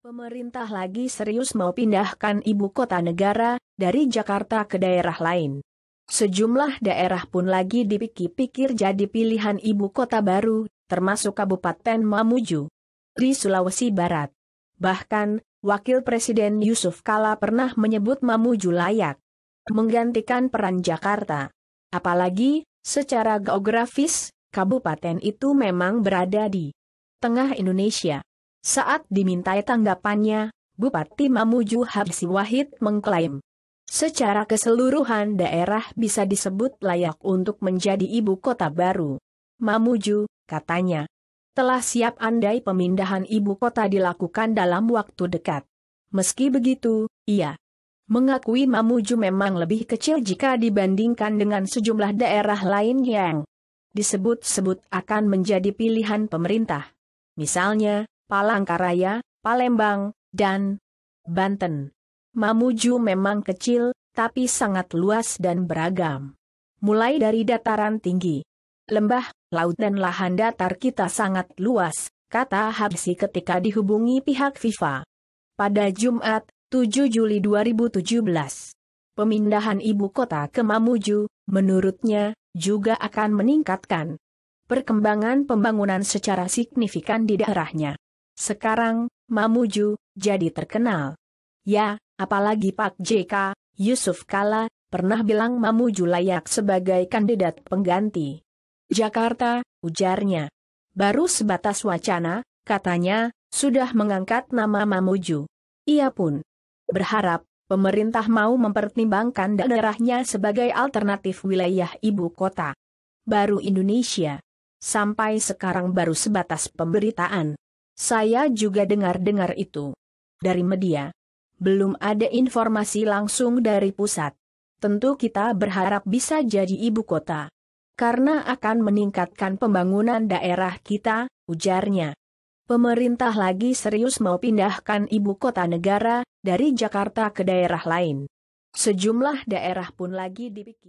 Pemerintah lagi serius mau pindahkan ibu kota negara dari Jakarta ke daerah lain. Sejumlah daerah pun lagi dipikir-pikir jadi pilihan ibu kota baru, termasuk Kabupaten Mamuju di Sulawesi Barat. Bahkan, Wakil Presiden Yusuf Kala pernah menyebut Mamuju layak menggantikan peran Jakarta. Apalagi, secara geografis, kabupaten itu memang berada di tengah Indonesia. Saat dimintai tanggapannya, Bupati Mamuju Habsi Wahid mengklaim secara keseluruhan daerah bisa disebut layak untuk menjadi ibu kota baru. Mamuju, katanya, telah siap andai pemindahan ibu kota dilakukan dalam waktu dekat. Meski begitu, ia mengakui Mamuju memang lebih kecil jika dibandingkan dengan sejumlah daerah lain yang disebut-sebut akan menjadi pilihan pemerintah. Misalnya, Palangkaraya, Palembang, dan Banten. Mamuju memang kecil, tapi sangat luas dan beragam. Mulai dari dataran tinggi, lembah, laut dan lahan datar kita sangat luas, kata Habsi ketika dihubungi pihak FIFA. Pada Jumat, 7 Juli 2017, pemindahan ibu kota ke Mamuju, menurutnya, juga akan meningkatkan perkembangan pembangunan secara signifikan di daerahnya. Sekarang, Mamuju, jadi terkenal. Ya, apalagi Pak JK, Yusuf Kala, pernah bilang Mamuju layak sebagai kandidat pengganti. Jakarta, ujarnya. Baru sebatas wacana, katanya, sudah mengangkat nama Mamuju. Ia pun berharap pemerintah mau mempertimbangkan daerahnya sebagai alternatif wilayah ibu kota baru Indonesia. Sampai sekarang baru sebatas pemberitaan. Saya juga dengar-dengar itu. Dari media. Belum ada informasi langsung dari pusat. Tentu kita berharap bisa jadi ibu kota. Karena akan meningkatkan pembangunan daerah kita, ujarnya. Pemerintah lagi serius mau pindahkan ibu kota negara dari Jakarta ke daerah lain. Sejumlah daerah pun lagi dipikir.